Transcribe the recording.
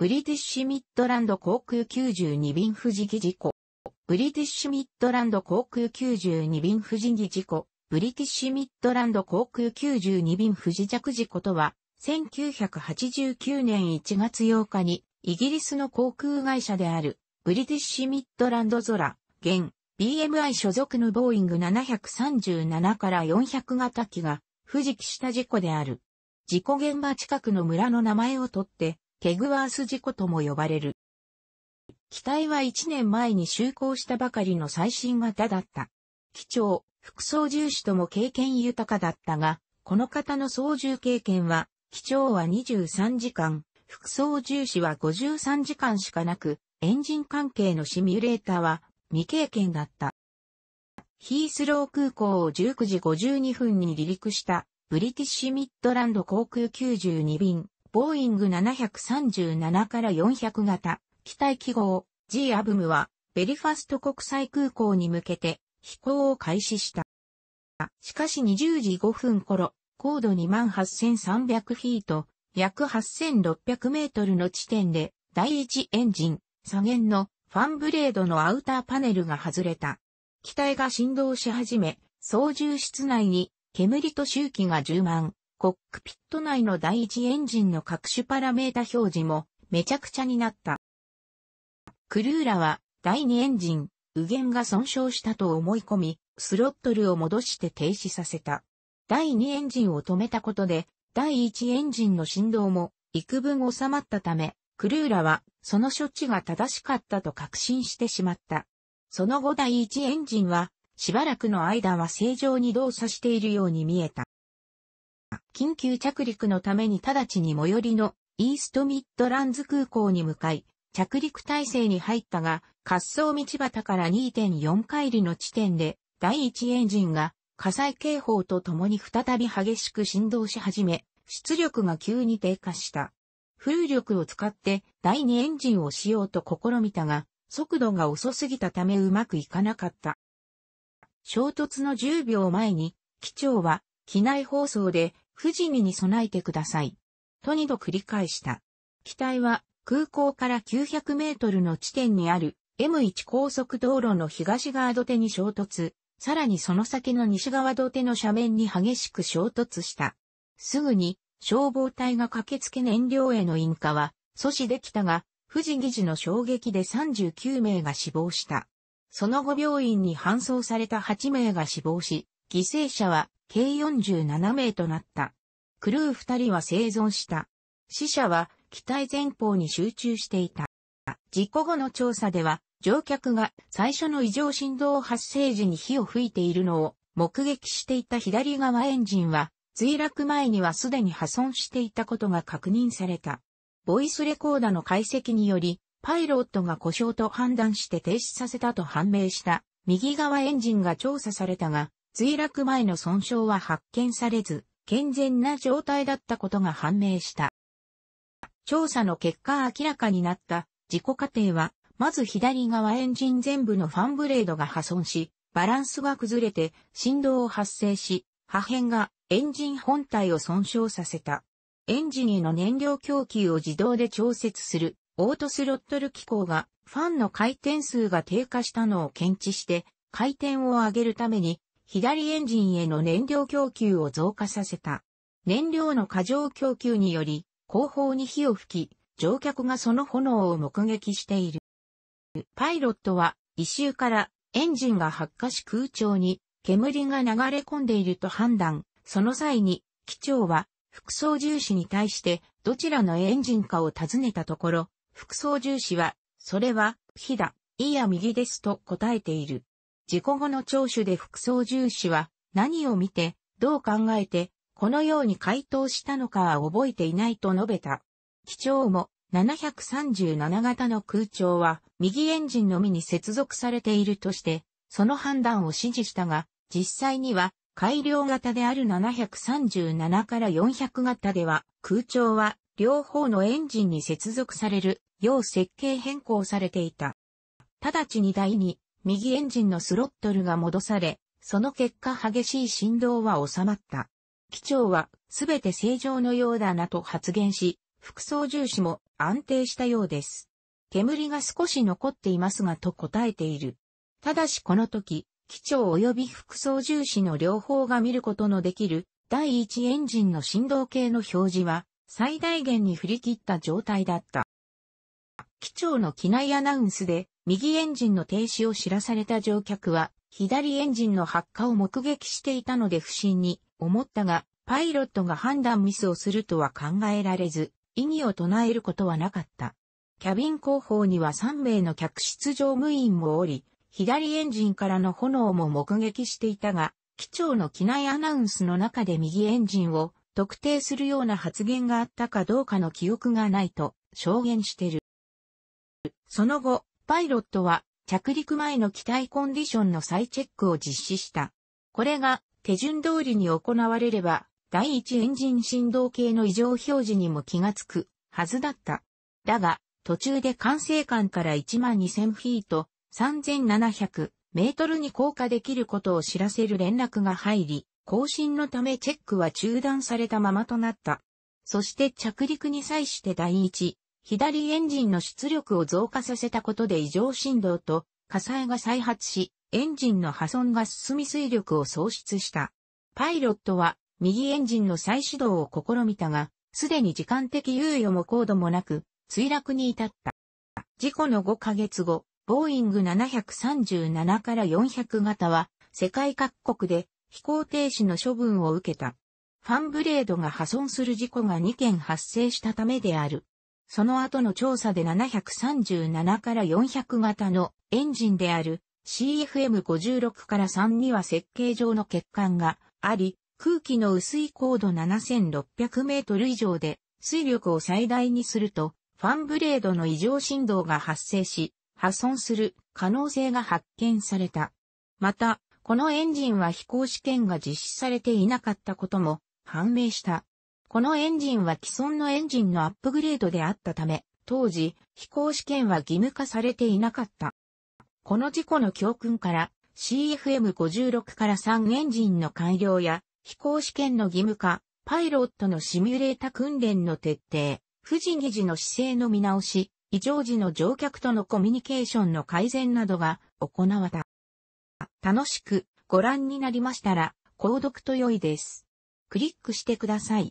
ブリティッシュミッドランド航空92便不時着事故。ブリティッシュミッドランド航空92便不時着事故。ブリティッシュミッドランド航空92便不時着事故とは、1989年1月8日に、イギリスの航空会社である、ブリティッシュミッドランドゾラ、現、BMI 所属のボーイング737から400型機が、不時着した事故である。事故現場近くの村の名前をとって、ケグワース事故とも呼ばれる。機体は1年前に就航したばかりの最新型だった。機長、副操縦士とも経験豊かだったが、この方の操縦経験は、機長は23時間、副操縦士は53時間しかなく、エンジン関係のシミュレーターは未経験だった。ヒースロー空港を19時52分に離陸したブリティッシュミッドランド航空92便ボーイング737から400型、機体記号 G アブムは、ベリファスト国際空港に向けて飛行を開始した。しかし20時5分頃、高度28,300フィート、約8,600メートルの地点で、第一エンジン、左舷のファンブレードのアウターパネルが外れた。機体が振動し始め、操縦室内に煙と周期が充満。コックピット内の第一エンジンの各種パラメータ表示もめちゃくちゃになった。クルーラは第二エンジン、右舷が損傷したと思い込み、スロットルを戻して停止させた。第2エンジンを止めたことで、第1エンジンの振動も幾分収まったため、クルーラはその処置が正しかったと確信してしまった。その後第1エンジンはしばらくの間は正常に動作しているように見えた。緊急着陸のために直ちに最寄りのイーストミッドランズ空港に向かい、着陸体制に入ったが、滑走道端から2.4海里の地点で、第1エンジンが火災警報とともに再び激しく振動し始め、出力が急に低下した。風力を使って第2エンジンをしようと試みたが、速度が遅すぎたためうまくいかなかった。衝突の10秒前に、機長は機内放送で富士見に備えてください。と二度繰り返した。機体は空港から900メートルの地点にある M1 高速道路の東側土手に衝突、さらにその先の西側土手の斜面に激しく衝突した。すぐに消防隊が駆けつけ燃料への引火は阻止できたが、富士議事の衝撃で39名が死亡した。その後病院に搬送された8名が死亡し、犠牲者は計47名となった。クルー二人は生存した。死者は機体前方に集中していた。事故後の調査では、乗客が最初の異常振動発生時に火を吹いているのを目撃していた左側エンジンは、墜落前にはすでに破損していたことが確認された。ボイスレコーダーの解析により、パイロットが故障と判断して停止させたと判明した。右側エンジンが調査されたが、墜落前の損傷は発見されず、健全な状態だったことが判明した。調査の結果明らかになった事故過程は、まず左側エンジン全部のファンブレードが破損し、バランスが崩れて振動を発生し、破片がエンジン本体を損傷させた。エンジンへの燃料供給を自動で調節するオートスロットル機構がファンの回転数が低下したのを検知して回転を上げるために左エンジンへの燃料供給を増加させた。燃料の過剰供給により、後方に火を吹き、乗客がその炎を目撃している。パイロットは、異臭からエンジンが発火し空調に煙が流れ込んでいると判断。その際に、機長は副操縦士に対してどちらのエンジンかを尋ねたところ、副操縦士は、それは、火だ、いや右ですと答えている。事故後の聴取で副操縦士は何を見て、どう考えて、このように回答したのかは覚えていないと述べた。機長も737型の空調は右エンジンのみに接続されているとして、その判断を指示したが、実際には改良型である737から400型では、空調は両方のエンジンに接続されるよう設計変更されていた。直ちに第2、右エンジンのスロットルが戻され、その結果激しい振動は収まった。機長は、すべて正常のようだなと発言し、副操縦士も安定したようです。煙が少し残っていますがと答えている。ただしこの時、機長及び副操縦士の両方が見ることのできる第一エンジンの振動計の表示は最大限に振り切った状態だった。長の機内アナウンスで、右エンジンの停止を知らされた乗客は、左エンジンの発火を目撃していたので不審に思ったが、パイロットが判断ミスをするとは考えられず、異議を唱えることはなかった。キャビン後方には3名の客室乗務員もおり、左エンジンからの炎も目撃していたが、機長の機内アナウンスの中で右エンジンを特定するような発言があったかどうかの記憶がないと証言してる。その後、パイロットは着陸前の機体コンディションの再チェックを実施した。これが手順通りに行われれば、第一エンジン振動計の異常表示にも気がつくはずだった。だが、途中で管制官から12000フィート、3700メートルに降下できることを知らせる連絡が入り、更新のためチェックは中断されたままとなった。そして着陸に際して第一左エンジンの出力を増加させたことで異常振動と火災が再発し、エンジンの破損が進み水力を喪失した。パイロットは右エンジンの再始動を試みたが、すでに時間的猶予も高度もなく、墜落に至った。事故の5ヶ月後、ボーイング737から400型は、世界各国で飛行停止の処分を受けた。ファンブレードが破損する事故が2件発生したためである。その後の調査で737から400型のエンジンである CFM56 から3には設計上の欠陥があり、空気の薄い高度7600メートル以上で水力を最大にすると、ファンブレードの異常振動が発生し、破損する可能性が発見された。また、このエンジンは飛行試験が実施されていなかったことも判明した。このエンジンは既存のエンジンのアップグレードであったため、当時、飛行試験は義務化されていなかった。この事故の教訓から、CFM56 から3エンジンの改良や、飛行試験の義務化、パイロットのシミュレータ訓練の徹底、不時議事の姿勢の見直し、異常時の乗客とのコミュニケーションの改善などが行われた。楽しくご覧になりましたら、購読と良いです。クリックしてください。